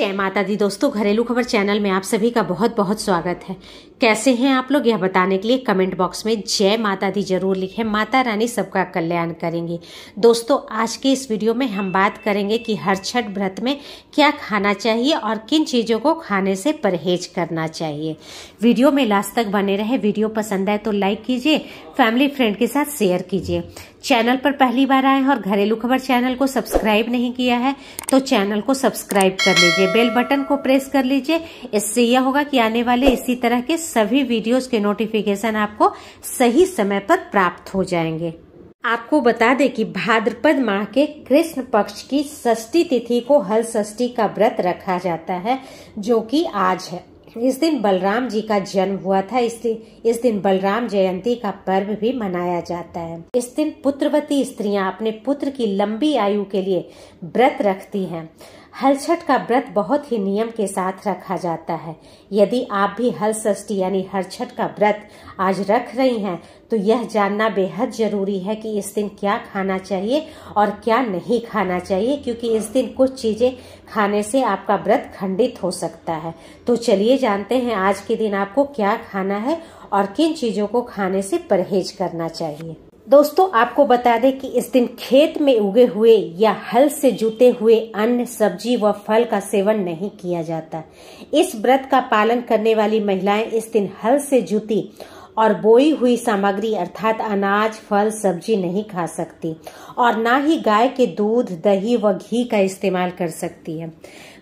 जय माता दी दोस्तों घरेलू खबर चैनल में आप सभी का बहुत बहुत स्वागत है कैसे हैं आप लोग यह बताने के लिए कमेंट बॉक्स में जय माता दी जरूर लिखें माता रानी सबका कल्याण करेंगी दोस्तों आज के इस वीडियो में हम बात करेंगे कि हर छठ व्रत में क्या खाना चाहिए और किन चीज़ों को खाने से परहेज करना चाहिए वीडियो में लास्ट तक बने रहे वीडियो पसंद आए तो लाइक कीजिए फैमिली फ्रेंड के साथ शेयर कीजिए चैनल पर पहली बार आए और घरेलू खबर चैनल को सब्सक्राइब नहीं किया है तो चैनल को सब्सक्राइब कर लीजिए लीजिए बेल बटन को प्रेस कर लीजिए इससे यह होगा कि आने वाले इसी तरह के सभी वीडियोस के नोटिफिकेशन आपको सही समय पर प्राप्त हो जाएंगे आपको बता दें कि भाद्रपद माह के कृष्ण पक्ष की षष्ठी तिथि को हल षष्ठी का व्रत रखा जाता है जो कि आज है इस दिन बलराम जी का जन्म हुआ था इसलिए इस दिन बलराम जयंती का पर्व भी मनाया जाता है इस दिन पुत्रवती स्त्रियां अपने पुत्र की लंबी आयु के लिए व्रत रखती हैं हल छठ का व्रत बहुत ही नियम के साथ रखा जाता है यदि आप भी हल षष्ठी यानी छठ का व्रत आज रख रही हैं तो यह जानना बेहद जरूरी है कि इस दिन क्या खाना चाहिए और क्या नहीं खाना चाहिए क्योंकि इस दिन कुछ चीजें खाने से आपका व्रत खंडित हो सकता है तो चलिए जानते हैं आज के दिन आपको क्या खाना है और किन चीजों को खाने से परहेज करना चाहिए दोस्तों आपको बता दें कि इस दिन खेत में उगे हुए या हल से जुते हुए अन्य सब्जी व फल का सेवन नहीं किया जाता इस व्रत का पालन करने वाली महिलाएं इस दिन हल से जूती और बोई हुई सामग्री अर्थात अनाज फल सब्जी नहीं खा सकती और ना ही गाय के दूध दही व घी का इस्तेमाल कर सकती है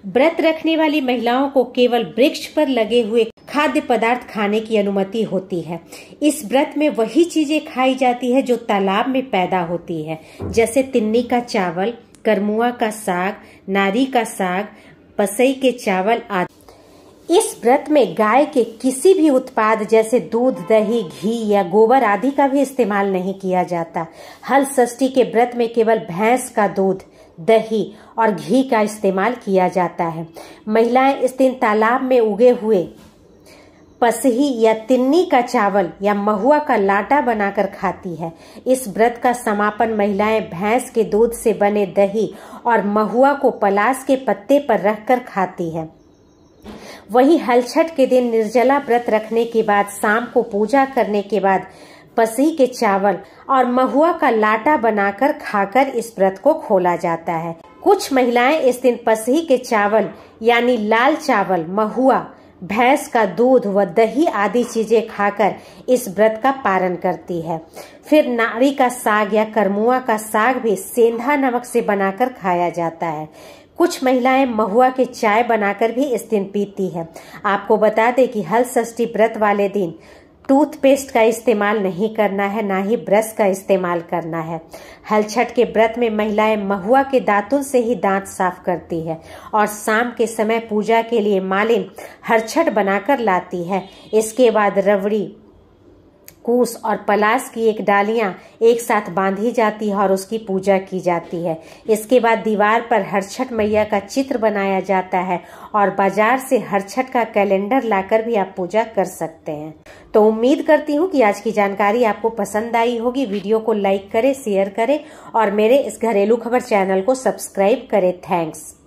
व्रत रखने वाली महिलाओं को केवल वृक्ष पर लगे हुए खाद्य पदार्थ खाने की अनुमति होती है इस व्रत में वही चीजें खाई जाती है जो तालाब में पैदा होती है जैसे तिन्नी का चावल करमुआ का साग नारी का साग पसई के चावल आदि इस व्रत में गाय के किसी भी उत्पाद जैसे दूध दही घी या गोबर आदि का भी इस्तेमाल नहीं किया जाता हल षष्ठी के व्रत में केवल भैंस का दूध दही और घी का इस्तेमाल किया जाता है महिलाएं इस दिन तालाब में उगे हुए पसही या तिन्नी का चावल या महुआ का लाटा बनाकर खाती है इस व्रत का समापन महिलाएं भैंस के दूध से बने दही और महुआ को पलास के पत्ते पर रखकर खाती है वही हलछट के दिन निर्जला व्रत रखने के बाद शाम को पूजा करने के बाद पसी के चावल और महुआ का लाटा बनाकर खाकर इस व्रत को खोला जाता है कुछ महिलाएं इस दिन पसी के चावल यानी लाल चावल महुआ भैंस का दूध व दही आदि चीजें खाकर इस व्रत का पालन करती है फिर नारी का साग या करमुआ का साग भी सेंधा नमक से बनाकर खाया जाता है कुछ महिलाएं महुआ के चाय बनाकर भी इस दिन पीती हैं। आपको बता दें कि हल षष्ठी व्रत वाले दिन टूथपेस्ट का इस्तेमाल नहीं करना है ना ही ब्रश का इस्तेमाल करना है हलछट के व्रत में महिलाएं महुआ के दातुन से ही दांत साफ करती है और शाम के समय पूजा के लिए मालिन छठ बनाकर लाती है इसके बाद रबड़ी कुश और पलाश की एक डालियां एक साथ बांधी जाती है और उसकी पूजा की जाती है इसके बाद दीवार पर हरछठ मैया का चित्र बनाया जाता है और बाजार से हरछठ का कैलेंडर लाकर भी आप पूजा कर सकते हैं तो उम्मीद करती हूँ कि आज की जानकारी आपको पसंद आई होगी वीडियो को लाइक करें शेयर करें और मेरे इस घरेलू खबर चैनल को सब्सक्राइब करें थैंक्स